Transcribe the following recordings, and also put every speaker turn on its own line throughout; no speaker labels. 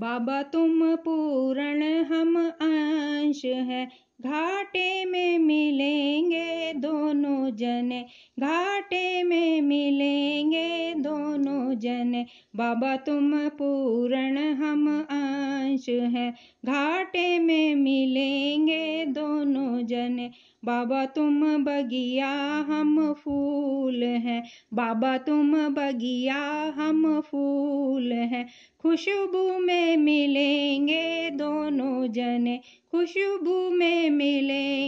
बाबा तुम पूरण हम अंश है घाटे में मिलेंगे दोनों जने घाटे में मिलेंगे दोनों जन बाबा तुम पूरण हम अंश हैं घाटे में मिलेंगे दोनों जने बाबा तुम बगिया हम फूल हैं बाबा तुम बगिया हम फूल हैं खुशबू में मिलेंगे दोनों जने खुशबू में मिलेंगे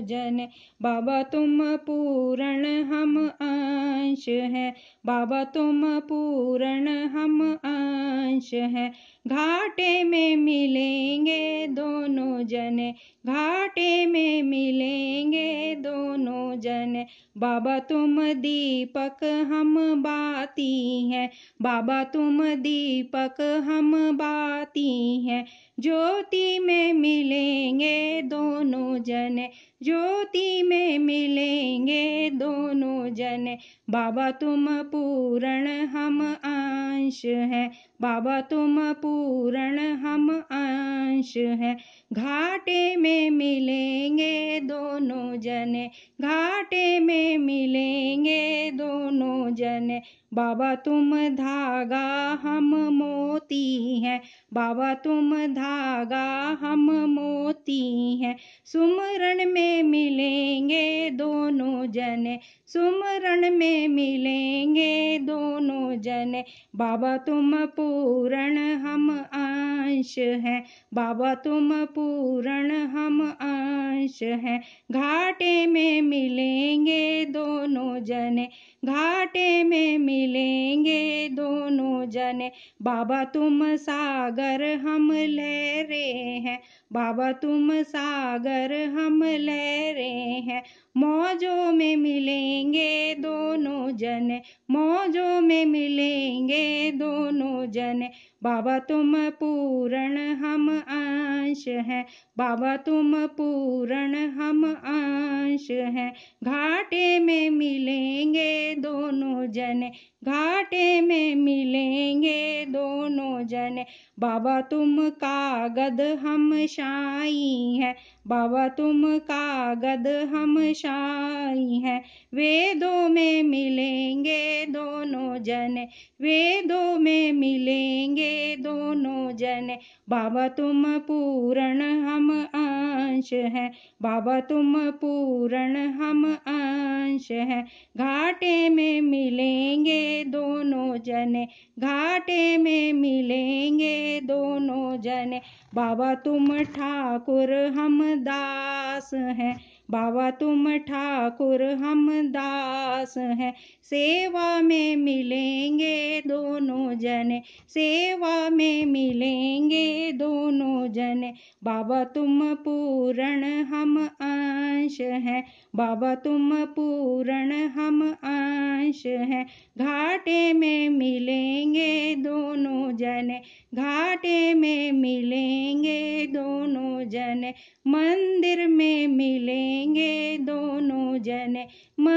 भोजन बाबा तुम पूरण हम अंश है बाबा तुम पूरण हम अंश है घाटे में मिलेंगे दो दोनों जने घाटे में मिलेंगे दोनों जने बाबा तुम दीपक हम बाती हैं बाबा तुम दीपक हम बाती हैं ज्योति में मिलेंगे दोनों जने ज्योति में मिलेंगे दोनों जने बाबा तुम पूरण हम अंश हैं बाबा तुम पूरण हम अंश है घाटे में मिलेंगे दोनों जने घाटे में मिलेंगे दोनों जने बाबा तुम धागा हम मोती हैं बाबा तुम धागा हम मोती हैं सुमरण में मिलेंगे जन सुमरण में मिलेंगे दोनों जने बाबा तुम पूरण हम अंश हैं बाबा तुम पूरण हम अंश हैं घाटे में मिलेंगे दोनों जने घाटे में मिलेंगे दोनों जने बाबा तुम सागर हम ले रहे हैं बाबा तुम सागर हम ले रहे हैं मौजों में मिलेंगे दोनों जने मौजों में मिलेंगे दो भजन बाबा तुम पूरण हम आंश हैं बाबा तुम पूरण हम आंश हैं घाटे में मिलेंगे दोनों जने घाटे में मिलेंगे दोनों जने बाबा तुम कागद हम शाई हैं बाबा तुम कागद हम शाई हैं वेदों में मिल जन वेदों में मिलेंगे दोनों जन बाबा तुम पूरण हम अंश हैं बाबा तुम पूरण हम अंश हैं घाटे में मिलेंगे दोनों जने घाटे में मिलेंगे दोनों जने बाबा तुम ठाकुर हम दास हैं बाबा तुम ठाकुर हम दास हैं सेवा में मिलेंगे दोनों जने सेवा में मिलेंगे दोनों जने बाबा तुम पूरण हम अंश हैं बाबा तुम पूरण हम अंश हैं घाटे में मिलेंगे दोनों जने घाटे में मिलेंगे दोनों जने मंदिर में मिल है